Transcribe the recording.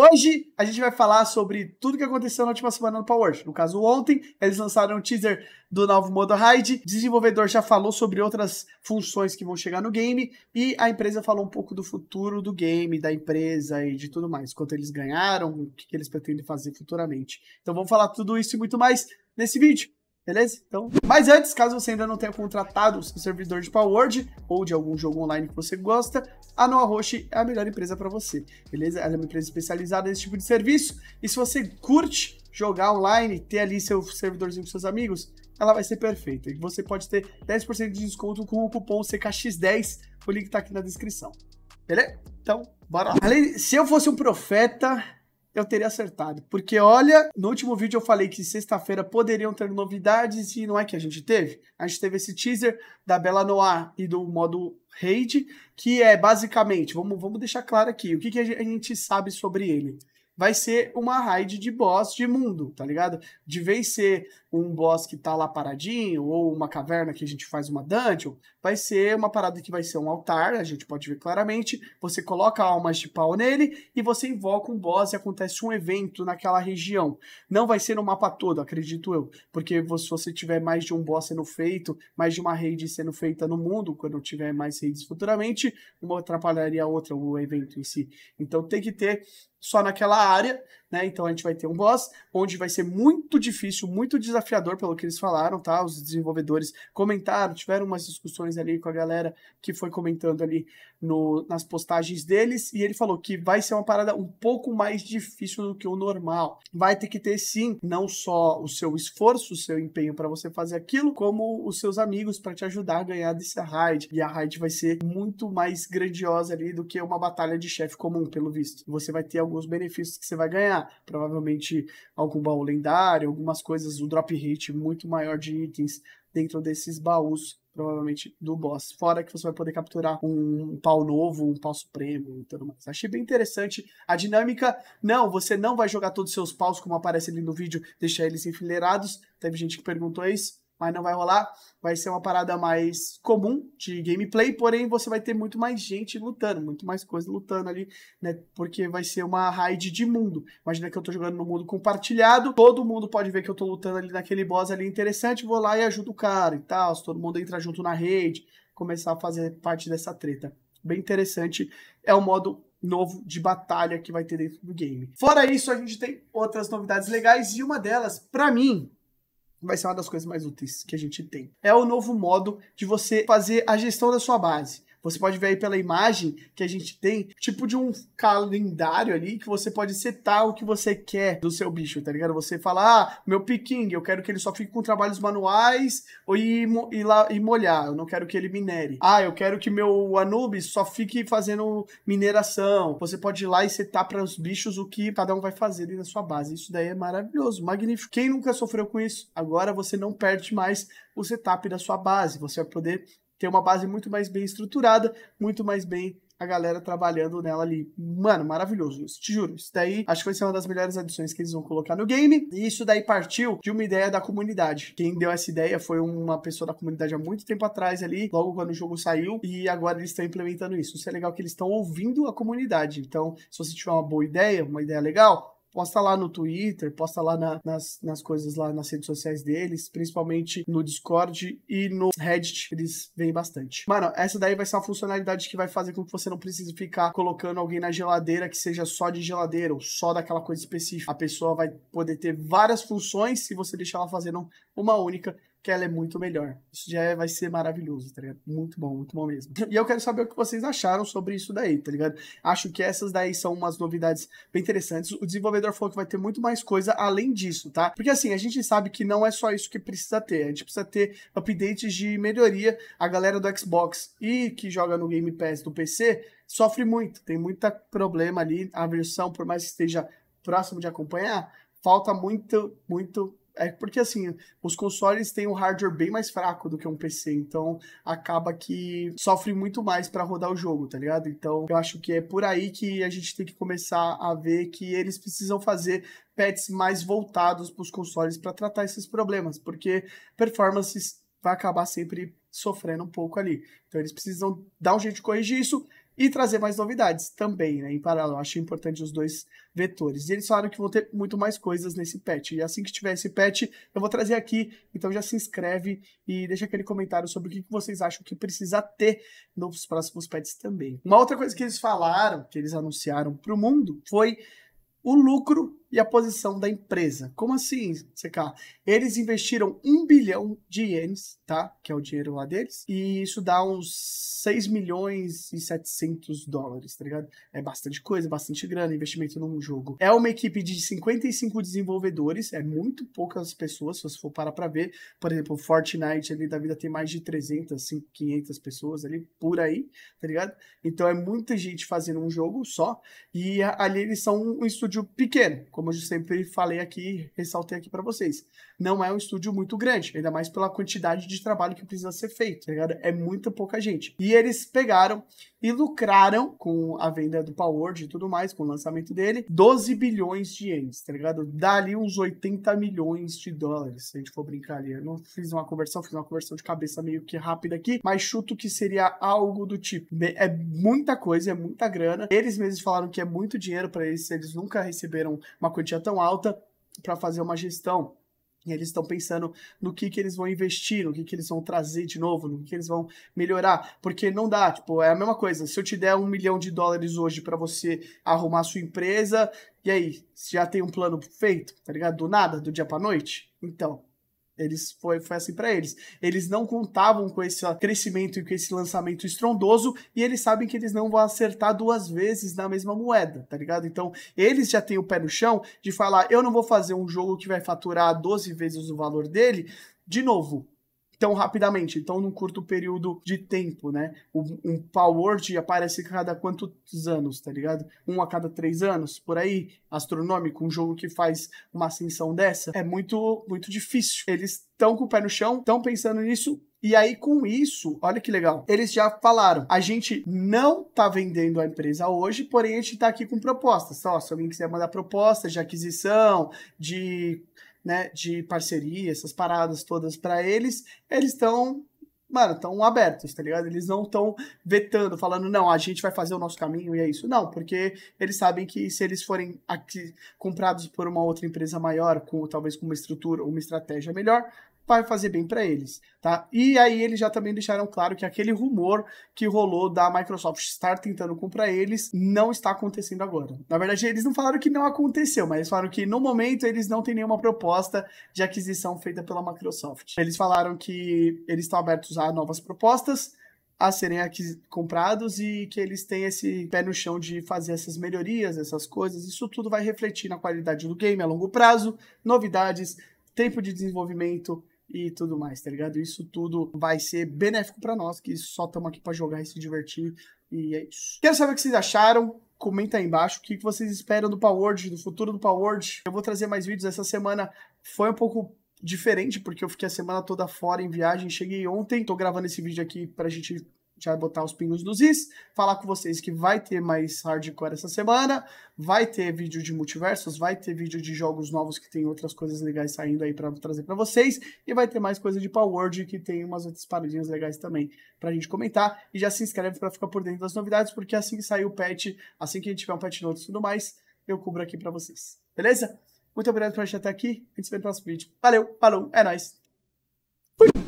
Hoje a gente vai falar sobre tudo que aconteceu na última semana no Power. No caso, ontem, eles lançaram um teaser do novo modo Raid. Desenvolvedor já falou sobre outras funções que vão chegar no game. E a empresa falou um pouco do futuro do game, da empresa e de tudo mais. Quanto eles ganharam, o que eles pretendem fazer futuramente. Então vamos falar tudo isso e muito mais nesse vídeo. Beleza? Então, mas antes, caso você ainda não tenha contratado o seu servidor de Word ou de algum jogo online que você gosta, a Noah Roche é a melhor empresa para você, beleza? Ela é uma empresa especializada nesse tipo de serviço. E se você curte jogar online, ter ali seu servidorzinho com seus amigos, ela vai ser perfeita. E você pode ter 10% de desconto com o cupom CKX10. O link está aqui na descrição. Beleza? Então, bora lá. Além, se eu fosse um profeta, eu teria acertado. Porque olha, no último vídeo eu falei que sexta-feira poderiam ter novidades e não é que a gente teve. A gente teve esse teaser da Bela Noir e do modo Raid, que é basicamente, vamos, vamos deixar claro aqui, o que, que a gente sabe sobre ele vai ser uma raid de boss de mundo, tá ligado? De vez ser um boss que tá lá paradinho, ou uma caverna que a gente faz uma dungeon, vai ser uma parada que vai ser um altar, a gente pode ver claramente, você coloca almas de pau nele e você invoca um boss e acontece um evento naquela região. Não vai ser no mapa todo, acredito eu, porque se você tiver mais de um boss sendo feito, mais de uma raid sendo feita no mundo, quando tiver mais raids futuramente, uma atrapalharia a outra, o evento em si. Então tem que ter só naquela área né? Então a gente vai ter um boss onde vai ser muito difícil, muito desafiador pelo que eles falaram, tá? Os desenvolvedores comentaram, tiveram umas discussões ali com a galera que foi comentando ali no, nas postagens deles e ele falou que vai ser uma parada um pouco mais difícil do que o normal. Vai ter que ter sim, não só o seu esforço, o seu empenho para você fazer aquilo, como os seus amigos para te ajudar a ganhar dessa raid. E a raid vai ser muito mais grandiosa ali do que uma batalha de chefe comum, pelo visto. Você vai ter alguns benefícios que você vai ganhar provavelmente algum baú lendário, algumas coisas, um drop rate muito maior de itens dentro desses baús, provavelmente do boss. Fora que você vai poder capturar um pau novo, um pau supremo e tudo mais. Achei bem interessante a dinâmica. Não, você não vai jogar todos os seus paus como aparece ali no vídeo, deixar eles enfileirados. Teve gente que perguntou isso mas não vai rolar. Vai ser uma parada mais comum de gameplay, porém você vai ter muito mais gente lutando, muito mais coisa lutando ali, né? Porque vai ser uma raid de mundo. Imagina que eu tô jogando no mundo compartilhado, todo mundo pode ver que eu tô lutando ali naquele boss ali interessante, vou lá e ajudo o cara e tal. Se todo mundo entra junto na rede, começar a fazer parte dessa treta. Bem interessante. É um modo novo de batalha que vai ter dentro do game. Fora isso, a gente tem outras novidades legais e uma delas, para mim, vai ser uma das coisas mais úteis que a gente tem. É o novo modo de você fazer a gestão da sua base. Você pode ver aí pela imagem que a gente tem, tipo de um calendário ali que você pode setar o que você quer do seu bicho, tá ligado? Você fala, ah, meu picking, eu quero que ele só fique com trabalhos manuais ou ir lá e molhar, eu não quero que ele minere. Ah, eu quero que meu Anubis só fique fazendo mineração. Você pode ir lá e setar para os bichos o que cada um vai fazer ali na sua base. Isso daí é maravilhoso, magnífico. Quem nunca sofreu com isso, agora você não perde mais o setup da sua base. Você vai poder ter uma base muito mais bem estruturada, muito mais bem a galera trabalhando nela ali. Mano, maravilhoso isso, te juro. Isso daí acho que vai ser uma das melhores adições que eles vão colocar no game. E isso daí partiu de uma ideia da comunidade. Quem deu essa ideia foi uma pessoa da comunidade há muito tempo atrás ali, logo quando o jogo saiu, e agora eles estão implementando isso. Isso é legal que eles estão ouvindo a comunidade. Então, se você tiver uma boa ideia, uma ideia legal, posta lá no Twitter, posta lá na, nas, nas coisas lá nas redes sociais deles, principalmente no Discord e no Reddit, eles veem bastante. Mano, essa daí vai ser uma funcionalidade que vai fazer com que você não precise ficar colocando alguém na geladeira que seja só de geladeira ou só daquela coisa específica. A pessoa vai poder ter várias funções se você deixar ela fazendo uma única que ela é muito melhor. Isso já é, vai ser maravilhoso, tá ligado? Muito bom, muito bom mesmo. E eu quero saber o que vocês acharam sobre isso daí, tá ligado? Acho que essas daí são umas novidades bem interessantes. O desenvolvedor falou que vai ter muito mais coisa além disso, tá? Porque assim, a gente sabe que não é só isso que precisa ter. A gente precisa ter updates de melhoria. A galera do Xbox e que joga no Game Pass do PC sofre muito, tem muito problema ali. A versão, por mais que esteja próximo de acompanhar, falta muito, muito é porque assim, os consoles têm um hardware bem mais fraco do que um PC, então acaba que sofre muito mais para rodar o jogo, tá ligado? Então eu acho que é por aí que a gente tem que começar a ver que eles precisam fazer pets mais voltados para os consoles para tratar esses problemas, porque performance vai acabar sempre sofrendo um pouco ali. Então eles precisam dar um jeito de corrigir isso e trazer mais novidades também, né? Em paralelo, acho importante os dois vetores. E eles falaram que vão ter muito mais coisas nesse patch. E assim que tiver esse patch, eu vou trazer aqui. Então já se inscreve e deixa aquele comentário sobre o que vocês acham que precisa ter nos próximos patches também. Uma outra coisa que eles falaram, que eles anunciaram para o mundo, foi o lucro e a posição da empresa. Como assim, CK? Eles investiram um bilhão de ienes, tá? Que é o dinheiro lá deles, e isso dá uns 6 milhões e 700 dólares, tá ligado? É bastante coisa, bastante grana, investimento num jogo. É uma equipe de 55 desenvolvedores, é muito poucas pessoas, se você for parar pra ver. Por exemplo, Fortnite ali da vida tem mais de 300, 500 pessoas ali, por aí, tá ligado? Então é muita gente fazendo um jogo só, e ali eles são um estúdio pequeno, como eu sempre falei aqui, ressaltei aqui para vocês, não é um estúdio muito grande, ainda mais pela quantidade de trabalho que precisa ser feito, tá ligado? É muito pouca gente. E eles pegaram e lucraram com a venda do Power e tudo mais, com o lançamento dele, 12 bilhões de ienes, tá ligado? Dá ali uns 80 milhões de dólares, se a gente for brincar ali. Eu não fiz uma conversão, fiz uma conversão de cabeça meio que rápida aqui, mas chuto que seria algo do tipo. É muita coisa, é muita grana. Eles mesmos falaram que é muito dinheiro para eles, eles nunca receberam uma quantia tão alta para fazer uma gestão. E eles estão pensando no que, que eles vão investir, no que, que eles vão trazer de novo, no que, que eles vão melhorar. Porque não dá, tipo, é a mesma coisa. Se eu te der um milhão de dólares hoje para você arrumar a sua empresa, e aí, já tem um plano feito, tá ligado? Do nada, do dia pra noite? Então, eles foi, foi assim para eles. Eles não contavam com esse crescimento e com esse lançamento estrondoso e eles sabem que eles não vão acertar duas vezes na mesma moeda, tá ligado? Então, eles já têm o pé no chão de falar, eu não vou fazer um jogo que vai faturar 12 vezes o valor dele. De novo, tão rapidamente, tão num curto período de tempo, né? Um Power Word aparece cada quantos anos, tá ligado? Um a cada três anos, por aí, astronômico, um jogo que faz uma ascensão dessa, é muito, muito difícil. Eles estão com o pé no chão, estão pensando nisso, e aí, com isso, olha que legal. Eles já falaram: a gente não tá vendendo a empresa hoje, porém a gente tá aqui com propostas. Ó, se alguém quiser mandar proposta de aquisição, de né, de parceria, essas paradas todas para eles, eles estão, mano, estão abertos, tá ligado? Eles não estão vetando, falando, não, a gente vai fazer o nosso caminho e é isso. Não, porque eles sabem que se eles forem aqui, comprados por uma outra empresa maior, com talvez com uma estrutura, uma estratégia melhor, vai fazer bem para eles, tá? E aí eles já também deixaram claro que aquele rumor que rolou da Microsoft estar tentando comprar eles não está acontecendo agora. Na verdade, eles não falaram que não aconteceu, mas eles falaram que no momento eles não têm nenhuma proposta de aquisição feita pela Microsoft. Eles falaram que eles estão abertos a novas propostas, a serem aqui comprados e que eles têm esse pé no chão de fazer essas melhorias, essas coisas. Isso tudo vai refletir na qualidade do game a longo prazo, novidades, tempo de desenvolvimento, e tudo mais, tá ligado? Isso tudo vai ser benéfico para nós, que só estamos aqui para jogar e se divertir. E é isso. Quero saber o que vocês acharam. Comenta aí embaixo o que vocês esperam do Powerword, do futuro do Powerword. Eu vou trazer mais vídeos. Essa semana foi um pouco diferente, porque eu fiquei a semana toda fora em viagem. Cheguei ontem, tô gravando esse vídeo aqui pra gente vai botar os pingos nos is, falar com vocês que vai ter mais hardcore essa semana, vai ter vídeo de multiversos, vai ter vídeo de jogos novos que tem outras coisas legais saindo aí para trazer para vocês, e vai ter mais coisa de Power Word que tem umas outras paradinhas legais também pra gente comentar, e já se inscreve para ficar por dentro das novidades, porque assim que sair o patch, assim que a gente tiver um patch novo e tudo mais, eu cubro aqui para vocês. Beleza? Muito obrigado por assistir até aqui, a gente se vê no próximo vídeo. Valeu, falou, é nóis! Fui!